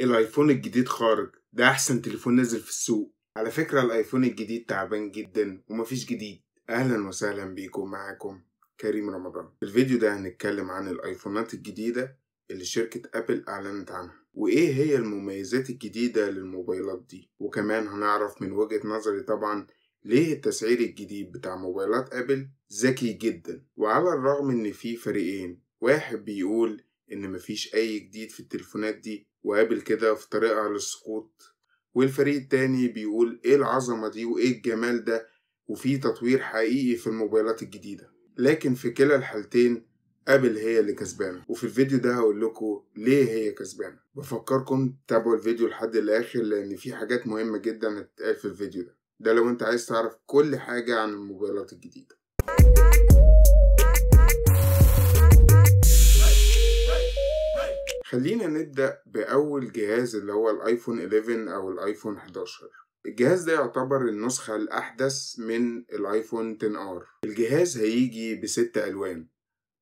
الايفون الجديد خارج ده احسن تليفون نزل في السوق على فكرة الايفون الجديد تعبان جدا ومفيش جديد اهلا وسهلا بيكم معاكم كريم رمضان في الفيديو ده هنتكلم عن الايفونات الجديدة اللي شركة ابل اعلنت عنها وايه هي المميزات الجديدة للموبايلات دي وكمان هنعرف من وجهة نظري طبعا ليه التسعير الجديد بتاع موبايلات ابل ذكي جدا وعلى الرغم ان في فريقين واحد بيقول ان مفيش اي جديد في التليفونات دي وقابل كده في طريقها للسقوط والفريق التاني بيقول ايه العظمة دي وايه الجمال ده وفي تطوير حقيقي في الموبايلات الجديدة لكن في كلا الحالتين قبل هي اللي كسبانة وفي الفيديو ده هقول لكم ليه هي كسبانة بفكركم تتابعوا الفيديو لحد الاخر لان في حاجات مهمة جدا هتتقال في الفيديو ده ده لو انت عايز تعرف كل حاجة عن الموبايلات الجديدة خلينا نبدأ بأول جهاز اللي هو الايفون 11 أو الايفون 11 الجهاز ده يعتبر النسخة الأحدث من الايفون 10 ار الجهاز هيجي بست ألوان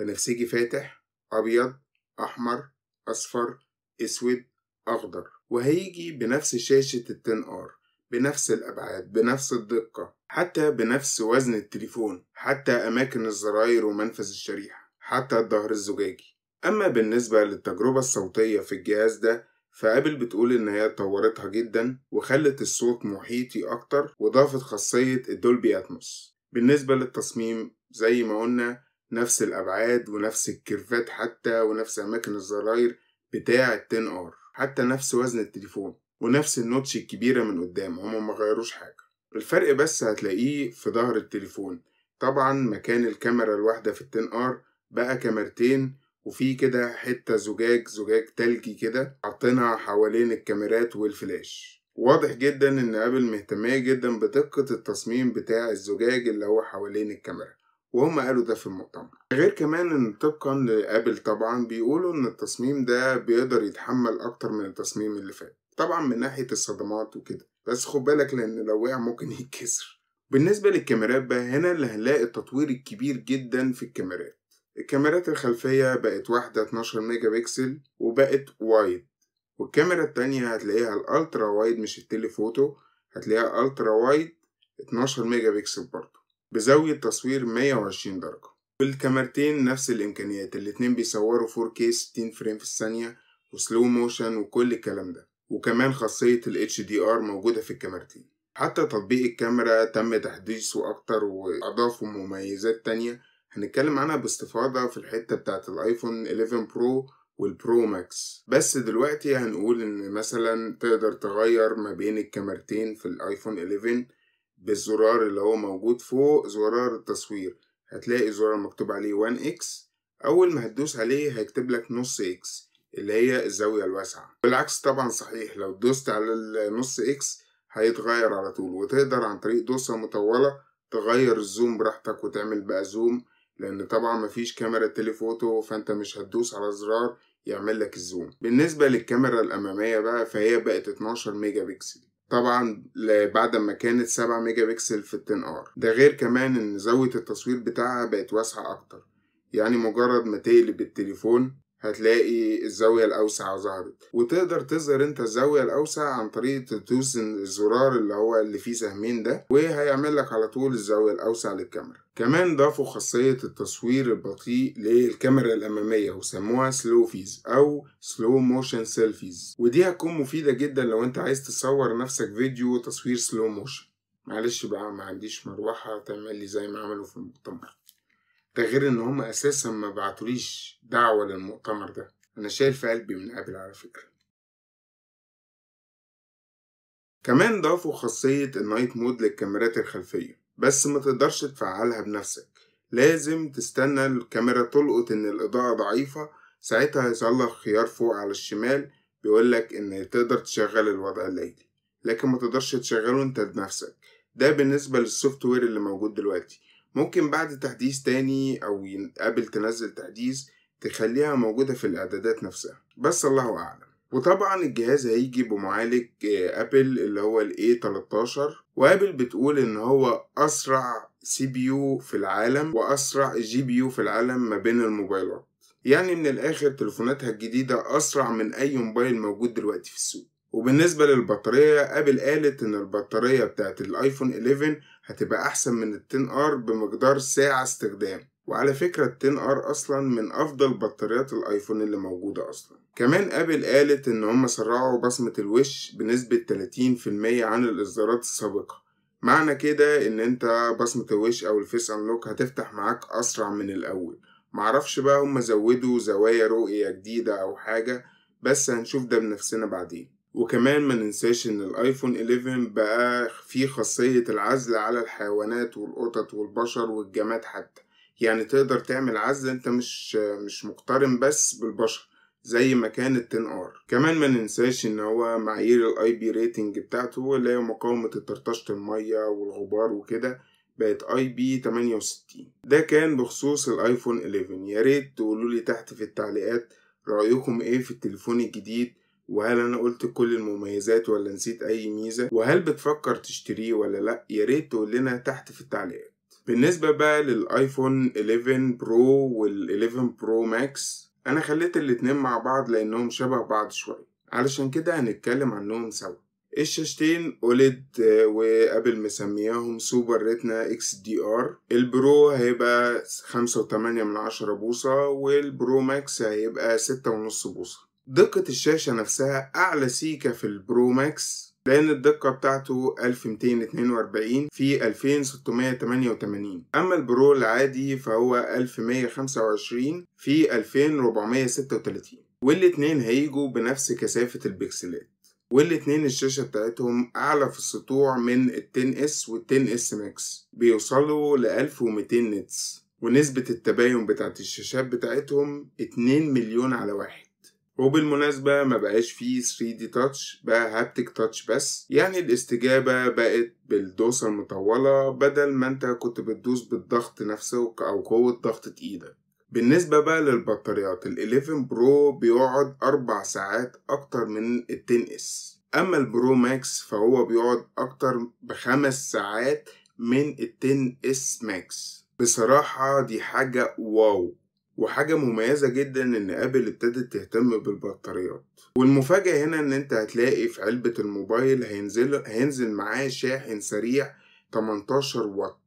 بنفسجي فاتح أبيض أحمر أصفر أسود أخضر وهيجي بنفس شاشة التن ار بنفس الأبعاد بنفس الدقة حتى بنفس وزن التليفون حتى أماكن الزراير ومنفذ الشريحة حتى الظهر الزجاجي أما بالنسبة للتجربة الصوتية في الجهاز ده فأبل بتقول إن هي طورتها جدا وخلت الصوت محيطي أكتر وضافت خاصية الدولبي أتموس بالنسبة للتصميم زي ما قلنا نفس الأبعاد ونفس الكيرفات حتى ونفس أماكن الزراير بتاع التن ار حتى نفس وزن التليفون ونفس النوتش الكبيرة من قدام هما مغيروش حاجة الفرق بس هتلاقيه في ظهر التليفون طبعا مكان الكاميرا الواحدة في التن ار بقى كاميرتين وفي كده حتة زجاج زجاج تلجي كده حاطينها حوالين الكاميرات والفلاش واضح جدا ان ابل مهتمية جدا بدقة التصميم بتاع الزجاج اللي هو حوالين الكاميرا وهم قالوا ده في المؤتمر غير كمان ان طبقا لابل طبعا بيقولوا ان التصميم ده بيقدر يتحمل اكتر من التصميم اللي فات طبعا من ناحية الصدمات وكده بس خد بالك لان لو وقع ممكن يتكسر بالنسبة للكاميرات بقى هنا اللي هنلاقي التطوير الكبير جدا في الكاميرات الكاميرات الخلفية بقت واحدة 12 ميجا بكسل وبقت وايد والكاميرا التانية هتلاقيها الالترا وايد مش التليفوتو هتلاقيها الترا وايد 12 ميجا بكسل برضه بزاوية تصوير 120 درجة والكاميرتين نفس الامكانيات الاتنين بيصوروا 4K 60 فريم في الثانية وسلو موشن وكل الكلام ده وكمان خاصية ال HDR موجودة في الكاميرتين حتى تطبيق الكاميرا تم تحديثه أكتر وأضافوا مميزات تانية هنتكلم عنها باستفاضة في الحتة بتاعت الايفون 11 برو والبرو ماكس بس دلوقتي هنقول ان مثلا تقدر تغير ما بين الكاميرتين في الايفون 11 بالزرار اللي هو موجود فوق زرار التصوير هتلاقي زرار مكتوب عليه 1 اكس اول ما هتدوس عليه هيكتب لك نص اكس اللي هي الزاوية الواسعة بالعكس طبعا صحيح لو دوست على النص اكس هيتغير على طول وتقدر عن طريق دوسة مطولة تغير الزوم براحتك وتعمل بقى زوم لأن طبعا مفيش كاميرا تليفوتو فأنت مش هتدوس على زرار يعمل لك الزوم بالنسبة للكاميرا الأمامية بقى فهي بقت 12 ميجا بكسل طبعا بعد ما كانت 7 ميجا بكسل في التن ار ده غير كمان ان زاوية التصوير بتاعها بقت واسعة اكتر يعني مجرد ما تقلب التليفون هتلاقي الزاوية الأوسع ظهرت وتقدر تظهر أنت الزاوية الأوسع عن طريق تدوس الزرار اللي هو اللي فيه سهمين ده وهيعمل لك على طول الزاوية الأوسع للكاميرا كمان ضافوا خاصية التصوير البطيء للكاميرا الأمامية وسموها سلو فيز أو سلو موشن سيلفيز ودي هتكون مفيدة جدا لو أنت عايز تصور نفسك فيديو تصوير سلو موشن معلش بقى ما عنديش مروحة تعمل لي زي ما عملوا في المؤتمر ده غير ان هم اساسا ما بعتوليش دعوه للمؤتمر ده انا شايل في قلبي من قبل على فكره كمان ضافوا خاصية النايت مود للكاميرات الخلفية بس ما تقدرش تفعلها بنفسك لازم تستنى الكاميرا تلقط ان الاضاءة ضعيفة ساعتها يظهر خيار فوق على الشمال بيقولك ان تقدر تشغل الوضع الليلي لكن ما تقدرش تشغله انت بنفسك ده بالنسبة للسوفت وير اللي موجود دلوقتي ممكن بعد تحديث تاني أو قبل تنزل تحديث تخليها موجودة في الإعدادات نفسها بس الله أعلم وطبعا الجهاز هيجي بمعالج آه، ابل اللي هو الـ A13 وابل بتقول ان هو اسرع سي بي يو في العالم واسرع جي بي يو في العالم ما بين الموبايلات يعني من الاخر تليفوناتها الجديده اسرع من اي موبايل موجود دلوقتي في السوق وبالنسبه للبطاريه ابل قالت ان البطاريه بتاعه الايفون 11 هتبقى أحسن من 10 ار بمقدار ساعة استخدام وعلى فكرة 10 ار أصلا من أفضل بطاريات الآيفون اللي موجودة أصلا كمان أبل قالت إن هم سرعوا بصمة الوش بنسبة 30% عن الإصدارات السابقة معنى كده إن أنت بصمة الوش أو الفيس أنلوك هتفتح معاك أسرع من الأول معرفش بقى هم زودوا زوايا رؤية جديدة أو حاجة بس هنشوف ده بنفسنا بعدين وكمان ما ننساش ان الايفون 11 بقى فيه خاصية العزل على الحيوانات والقطط والبشر والجماد حتى يعني تقدر تعمل عزل انت مش مش مقترن بس بالبشر زي ما كان التن ار كمان ما ننساش ان هو معايير الاي بي ريتنج بتاعته اللي هي مقاومة الترطشة المية والغبار وكده بقت اي بي 68 ده كان بخصوص الايفون 11 ياريت تقولولي تحت في التعليقات رأيكم ايه في التليفون الجديد وهل انا قلت كل المميزات ولا نسيت اي ميزه وهل بتفكر تشتريه ولا لا يا ريت تقول لنا تحت في التعليقات بالنسبه بقى للايفون 11 برو وال11 برو ماكس انا خليت الاتنين مع بعض لانهم شبه بعض شويه علشان كده هنتكلم عنهم سوا الشاشتين اوليد آه، وابل مسمياهم سوبر ريتنا اكس دي ار البرو هيبقى خمسة وتمانية من عشرة بوصة والبرو ماكس هيبقى ستة ونص بوصة دقة الشاشة نفسها أعلى سيكة في البرو ماكس لأن الدقة بتاعته 1242 في 2688 أما البرو العادي فهو 1125 في 2436 والاتنين هيجوا بنفس كثافة البكسلات والاتنين الشاشة بتاعتهم أعلى في السطوع من ال 10S وال 10S Max بيوصلوا ل 1200 نتس ونسبة التباين بتاعت الشاشات بتاعتهم 2 مليون على واحد وبالمناسبة ما بقاش فيه 3D تاتش بقى هابتك تاتش بس يعني الاستجابة بقت بالدوسة المطولة بدل ما انت كنت بتدوس بالضغط نفسه او قوة ضغطة ايدك بالنسبة بقى للبطاريات ال 11 برو بيقعد أربع ساعات أكتر من ال 10 s أما البرو ماكس فهو بيقعد أكتر بخمس ساعات من ال 10 s ماكس بصراحة دي حاجة واو وحاجة مميزة جدا إن أبل ابتدت تهتم بالبطاريات والمفاجأة هنا إن أنت هتلاقي في علبة الموبايل هينزل هينزل معاه شاحن سريع 18 واط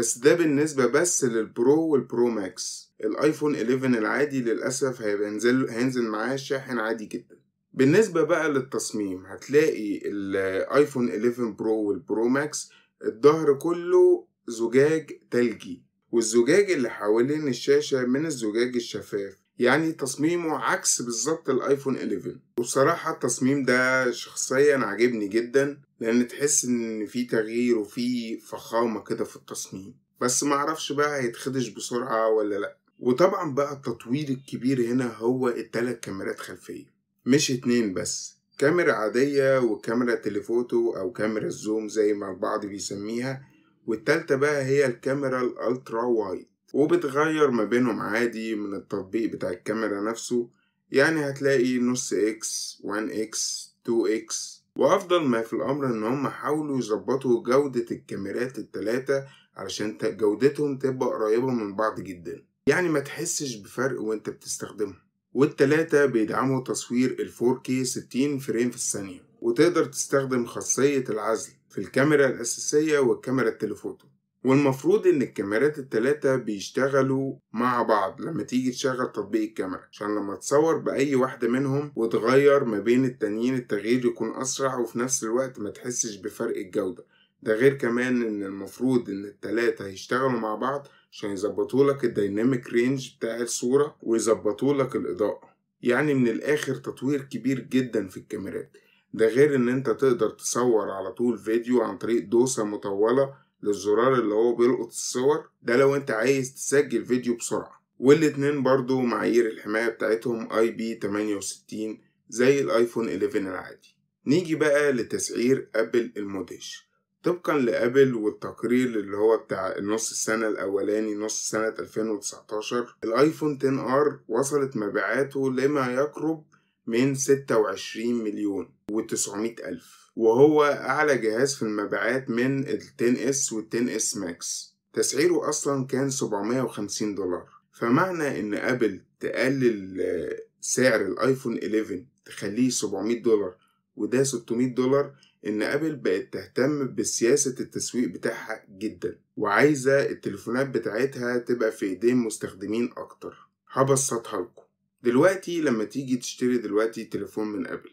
بس ده بالنسبة بس للبرو والبرو ماكس الآيفون 11 العادي للأسف هينزل هينزل معاه شاحن عادي جدا بالنسبة بقى للتصميم هتلاقي الآيفون 11 برو والبرو ماكس الظهر كله زجاج تلجي والزجاج اللي حوالين الشاشة من الزجاج الشفاف يعني تصميمه عكس بالظبط الايفون 11 وبصراحة التصميم ده شخصيا عجبني جدا لان تحس ان في تغيير وفي فخامة كده في التصميم بس معرفش بقى هيتخدش بسرعة ولا لأ وطبعا بقى التطوير الكبير هنا هو التلات كاميرات خلفية مش اتنين بس كاميرا عادية وكاميرا تليفوتو أو كاميرا الزوم زي ما البعض بيسميها والتالتة بقى هي الكاميرا الالترا وايد وبتغير ما بينهم عادي من التطبيق بتاع الكاميرا نفسه يعني هتلاقي نص اكس وان اكس تو اكس وافضل ما في الامر ان هم حاولوا يظبطوا جودة الكاميرات التلاتة علشان جودتهم تبقى قريبة من بعض جدا يعني ما تحسش بفرق وانت بتستخدمهم والتلاتة بيدعموا تصوير ال كي ستين فريم في الثانية وتقدر تستخدم خاصية العزل في الكاميرا الأساسية والكاميرا التليفوتو والمفروض ان الكاميرات التلاتة بيشتغلوا مع بعض لما تيجي تشغل تطبيق الكاميرا عشان لما تصور بأي واحدة منهم وتغير ما بين التانيين التغيير يكون أسرع وفي نفس الوقت ما تحسش بفرق الجودة ده غير كمان ان المفروض ان التلاتة هيشتغلوا مع بعض عشان يظبطوا لك الديناميك رينج بتاع الصورة ويظبطوا لك الإضاءة يعني من الآخر تطوير كبير جدا في الكاميرات ده غير ان انت تقدر تصور على طول فيديو عن طريق دوسة مطولة للزرار اللي هو بيلقط الصور ده لو انت عايز تسجل فيديو بسرعة والاتنين برضو معايير الحماية بتاعتهم اي بي 68 زي الايفون 11 العادي نيجي بقى لتسعير ابل المدهش طبقا لابل والتقرير اللي هو بتاع النص السنة الأولاني نص سنة 2019 الآيفون 10 ار وصلت مبيعاته لما يقرب من 26 مليون و900 ألف وهو أعلى جهاز في المبيعات من ال 10 اس وال 10 اس ماكس تسعيره أصلا كان 750 دولار فمعنى إن أبل تقلل آه، سعر الآيفون 11 تخليه 700 دولار وده 600 دولار إن أبل بقت تهتم بسياسة التسويق بتاعها جدا وعايزة التليفونات بتاعتها تبقى في إيدين مستخدمين أكتر هبسطها لكم دلوقتي لما تيجي تشتري دلوقتي تليفون من ابل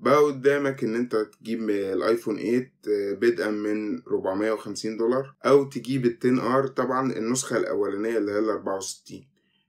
بقى قدامك ان انت تجيب الايفون 8 آه، بدءا من 450 دولار او تجيب ال 10 r طبعا النسخه الاولانيه اللي هي ال 64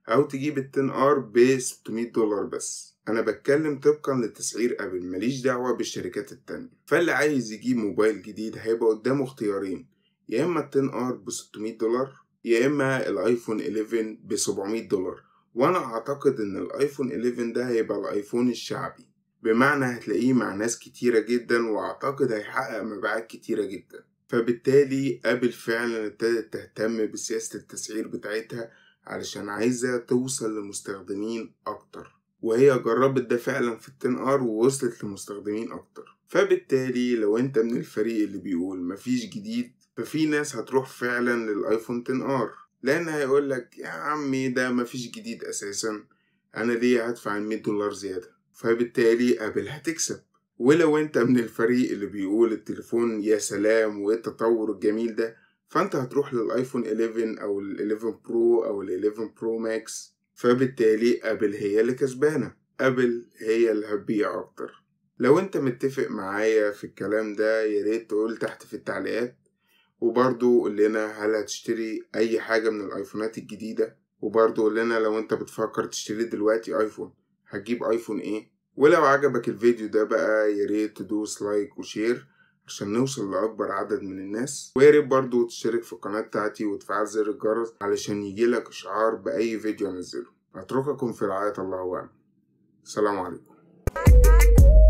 او تجيب ال 10 r ب 600 دولار بس انا بتكلم طبقا لتسعير ابل ماليش دعوه بالشركات التانية فاللي عايز يجيب موبايل جديد هيبقى قدامه اختيارين يا اما ال 10 r ب 600 دولار يا اما الايفون 11 ب 700 دولار وانا اعتقد ان الايفون 11 ده هيبقى الايفون الشعبي بمعنى هتلاقيه مع ناس كتيرة جدا واعتقد هيحقق مبيعات كتيرة جدا فبالتالي ابل فعلا ابتدت تهتم بسياسة التسعير بتاعتها علشان عايزة توصل لمستخدمين اكتر وهي جربت ده فعلا في التن ار ووصلت لمستخدمين اكتر فبالتالي لو انت من الفريق اللي بيقول مفيش جديد ففي ناس هتروح فعلا للايفون 10 ار لان هيقول لك يا عمي ده مفيش جديد اساسا انا ليه هدفع ال دولار زياده فبالتالي ابل هتكسب ولو انت من الفريق اللي بيقول التليفون يا سلام وايه التطور الجميل ده فانت هتروح للايفون 11 او ال 11 برو او ال 11 برو ماكس فبالتالي ابل هي اللي كسبانه ابل هي اللي هتبيع اكتر لو انت متفق معايا في الكلام ده يا ريت تقول تحت في التعليقات وبرضو قول لنا هل هتشتري اي حاجة من الايفونات الجديدة وبرضو قول لنا لو انت بتفكر تشتري دلوقتي ايفون هتجيب ايفون ايه ولو عجبك الفيديو ده بقى ياريت تدوس لايك وشير عشان نوصل لأكبر عدد من الناس وياريت برضو تشترك في القناة بتاعتي وتفعل زر الجرس علشان يجيلك إشعار بأي فيديو أنزله أترككم في رعاية الله وعلا. السلام عليكم